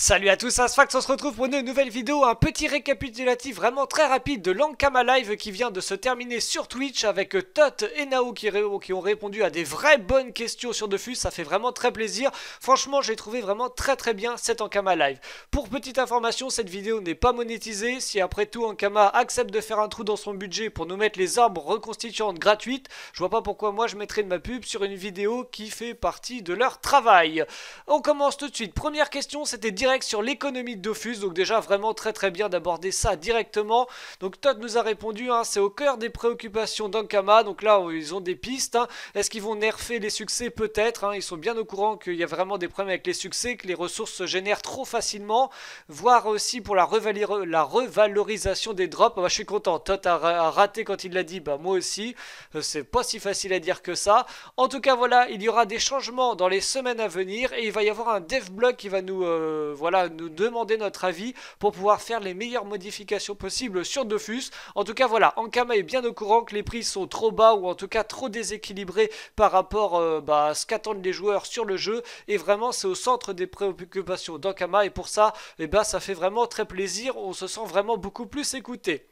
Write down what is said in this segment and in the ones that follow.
Salut à tous, c'est Asfax, on se retrouve pour une nouvelle vidéo, un petit récapitulatif vraiment très rapide de l'Ankama Live qui vient de se terminer sur Twitch avec Tot et Nao qui, ont répondu à des vraies bonnes questions sur Defus, ça fait vraiment très plaisir. Franchement, j'ai trouvé vraiment très très bien cet Ankama Live. Pour petite information, cette vidéo n'est pas monétisée, si après tout Ankama accepte de faire un trou dans son budget pour nous mettre les arbres reconstituantes gratuites, je vois pas pourquoi moi je mettrais de ma pub sur une vidéo qui fait partie de leur travail. On commence tout de suite, première question c'était dire sur l'économie de Dofus. Donc déjà vraiment très très bien d'aborder ça directement. Donc Todd nous a répondu, hein, c'est au cœur des préoccupations d'Ankama. Donc là ils ont des pistes. Hein. Est-ce qu'ils vont nerfer les succès Peut-être. Hein. Ils sont bien au courant qu'il y a vraiment des problèmes avec les succès, que les ressources se génèrent trop facilement, voire aussi pour la, revalorisation des drops. Ah bah, je suis content. Todd a, raté quand il l'a dit. Bah moi aussi. Euh, c'est pas si facile à dire que ça. En tout cas voilà, il y aura des changements dans les semaines à venir et il va y avoir un dev blog qui va nous euh, euh, voilà, nous demander notre avis pour pouvoir faire les meilleures modifications possibles sur Dofus. En tout cas, voilà, Ankama est bien au courant que les prix sont trop bas ou en tout cas trop déséquilibrés par rapport euh, bah, à ce qu'attendent les joueurs sur le jeu. Et vraiment, c'est au centre des préoccupations d'Ankama. Et pour ça, et eh ben, ça fait vraiment très plaisir. On se sent vraiment beaucoup plus écouté.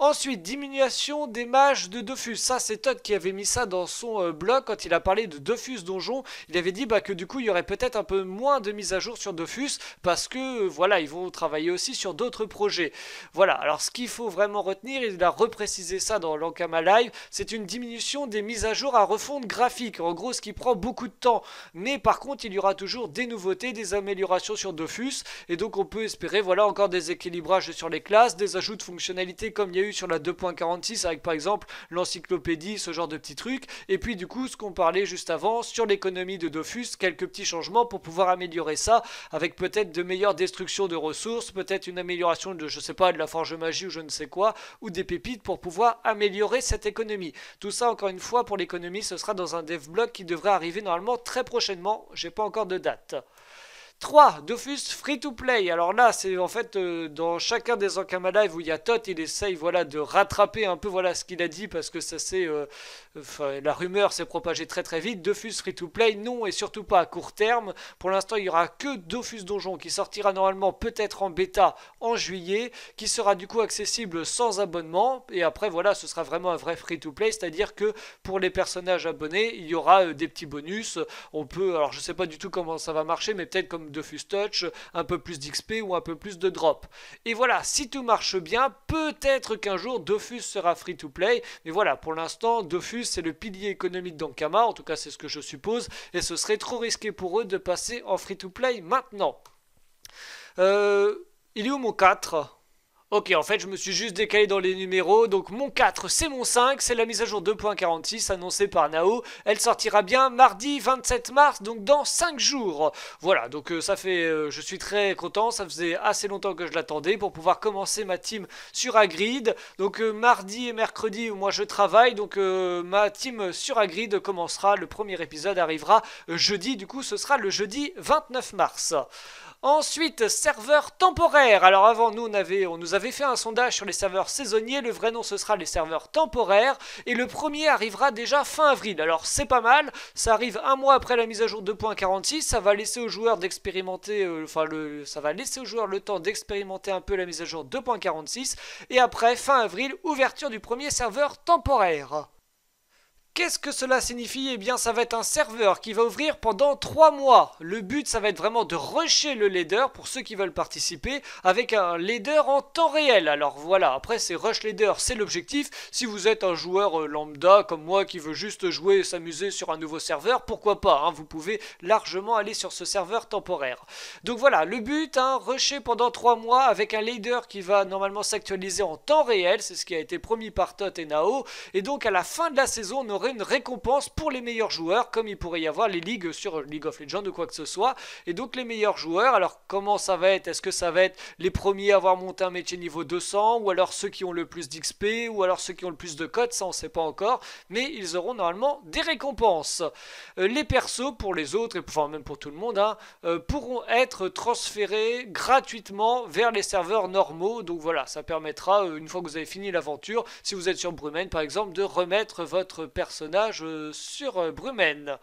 Ensuite, diminution des mages de Dofus. Ça, c'est Todd qui avait mis ça dans son euh, blog quand il a parlé de Dofus Donjon. Il avait dit bah, que du coup, il y aurait peut-être un peu moins de mises à jour sur Dofus parce que euh, voilà, ils vont travailler aussi sur d'autres projets. Voilà, alors ce qu'il faut vraiment retenir, il a reprécisé ça dans l'Ankama Live, c'est une diminution des mises à jour à refonte graphique. En gros, ce qui prend beaucoup de temps. Mais par contre, il y aura toujours des nouveautés, des améliorations sur Dofus. Et donc, on peut espérer voilà, encore des équilibrages sur les classes, des ajouts de fonctionnalités comme il y a sur la 2.46 avec par exemple l'encyclopédie, ce genre de petits trucs. Et puis du coup, ce qu'on parlait juste avant sur l'économie de Dofus, quelques petits changements pour pouvoir améliorer ça avec peut-être de meilleures destructions de ressources, peut-être une amélioration de, je sais pas, de la forge magie ou je ne sais quoi, ou des pépites pour pouvoir améliorer cette économie. Tout ça, encore une fois, pour l'économie, ce sera dans un dev blog qui devrait arriver normalement très prochainement. J'ai pas encore de date. 3. Dofus Free to Play. Alors là, c'est en fait euh, dans chacun des Ankama Live où il y a Tot, il essaye voilà, de rattraper un peu voilà, ce qu'il a dit parce que ça c'est. Euh, la rumeur s'est propagée très très vite. Dofus Free to Play, non, et surtout pas à court terme. Pour l'instant, il y aura que Dofus Donjon qui sortira normalement peut-être en bêta en juillet, qui sera du coup accessible sans abonnement. Et après, voilà, ce sera vraiment un vrai free to play, c'est-à-dire que pour les personnages abonnés, il y aura euh, des petits bonus. On peut, alors je sais pas du tout comment ça va marcher, mais peut-être comme de Touch, un peu plus d'XP ou un peu plus de drop. Et voilà, si tout marche bien, peut-être qu'un jour Dofus sera free to play, mais voilà, pour l'instant, Dofus c'est le pilier économique d'Ankama, en tout cas c'est ce que je suppose, et ce serait trop risqué pour eux de passer en free to play maintenant. il est où mon 4 Ok, en fait, je me suis juste décalé dans les numéros. Donc, mon 4, c'est mon 5. C'est la mise à jour 2.46 annoncée par Nao. Elle sortira bien mardi 27 mars, donc dans 5 jours. Voilà, donc euh, ça fait... Euh, je suis très content. Ça faisait assez longtemps que je l'attendais pour pouvoir commencer ma team sur Agrid. Donc, euh, mardi et mercredi, moi, je travaille. Donc, ma team sur Agrid commencera. Le premier épisode arrivera jeudi. Du coup, ce sera le jeudi 29 mars. Ensuite, serveurs temporaires. Alors avant, nous, on, on nous avait fait un sondage sur les serveurs saisonniers. Le vrai nom, ce sera les serveurs temporaires. Et le premier arrivera déjà fin avril. Alors c'est pas mal. Ça arrive un mois après la mise à jour 2.46. Ça va laisser aux joueurs d'expérimenter... Euh, enfin, le, ça va laisser aux joueurs le temps d'expérimenter un peu la mise à jour 2.46. Et après, fin avril, ouverture du premier serveur temporaire. Qu'est-ce que cela signifie Eh bien, ça va être un serveur qui va ouvrir pendant 3 mois. Le but, ça va être vraiment de rusher le leader pour ceux qui veulent participer avec un leader en temps réel. Alors voilà, après, c'est rush leader, c'est l'objectif. Si vous êtes un joueur euh, lambda comme moi qui veut juste jouer et s'amuser sur un nouveau serveur, pourquoi pas hein, Vous pouvez largement aller sur ce serveur temporaire. Donc voilà, le but, hein, rusher pendant 3 mois avec un leader qui va normalement s'actualiser en temps réel. C'est ce qui a été promis par Tot et Nao. Et donc, à la fin de la saison, on une récompense pour les meilleurs joueurs, comme il pourrait y avoir les ligues sur League of Legends ou quoi que ce soit. Et donc les meilleurs joueurs, alors comment ça va être Est-ce que ça va être les premiers à avoir monté un métier niveau 200, ou alors ceux qui ont le plus d'XP, ou alors ceux qui ont le plus de codes, ça on sait pas encore, mais ils auront normalement des récompenses. Euh, les persos pour les autres, et enfin même pour tout le monde, hein, euh, pourront être transférés gratuitement vers les serveurs normaux, donc voilà, ça permettra, euh, une fois que vous avez fini l'aventure, si vous êtes sur Brumaine par exemple, de remettre votre perso euh, sur euh, Brumen.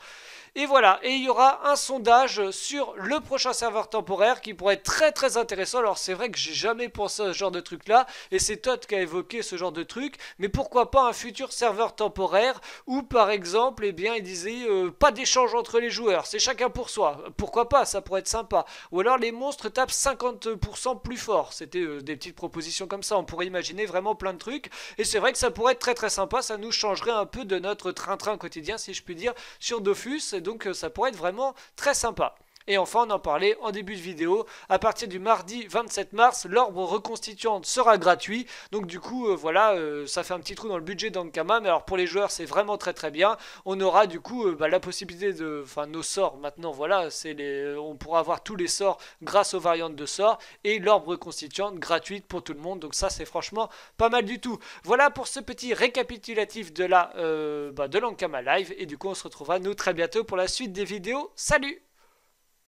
Et voilà, et il y aura un sondage sur le prochain serveur temporaire qui pourrait être très très intéressant. Alors c'est vrai que j'ai jamais pensé à ce genre de truc là, et c'est Todd qui a évoqué ce genre de truc, mais pourquoi pas un futur serveur temporaire où par exemple, eh bien, il disait euh, pas d'échange entre les joueurs, c'est chacun pour soi. Pourquoi pas, ça pourrait être sympa. Ou alors les monstres tapent 50% plus fort. C'était des petites propositions comme ça, on pourrait imaginer vraiment plein de trucs, et c'est vrai que ça pourrait être très très sympa, ça nous changerait un peu de notre train-train quotidien, si je puis dire, sur Dofus. Et donc, euh, ça pourrait être vraiment très sympa. Et enfin, on en parlait en début de vidéo, à partir du mardi 27 mars, l'orbre reconstituante sera gratuit. Donc du coup, euh, voilà, euh, ça fait un petit trou dans le budget d'Ankama, mais alors pour les joueurs, c'est vraiment très très bien. On aura du coup euh, bah, la possibilité de... Enfin, nos sorts maintenant, voilà, c'est on pourra avoir tous les sorts grâce aux variantes de sorts, et l'orbre reconstituante gratuite pour tout le monde. Donc ça, c'est franchement pas mal du tout. Voilà pour ce petit récapitulatif de la bah, de l'Ankama Live, et du coup, on se retrouvera nous très bientôt pour la suite des vidéos. Salut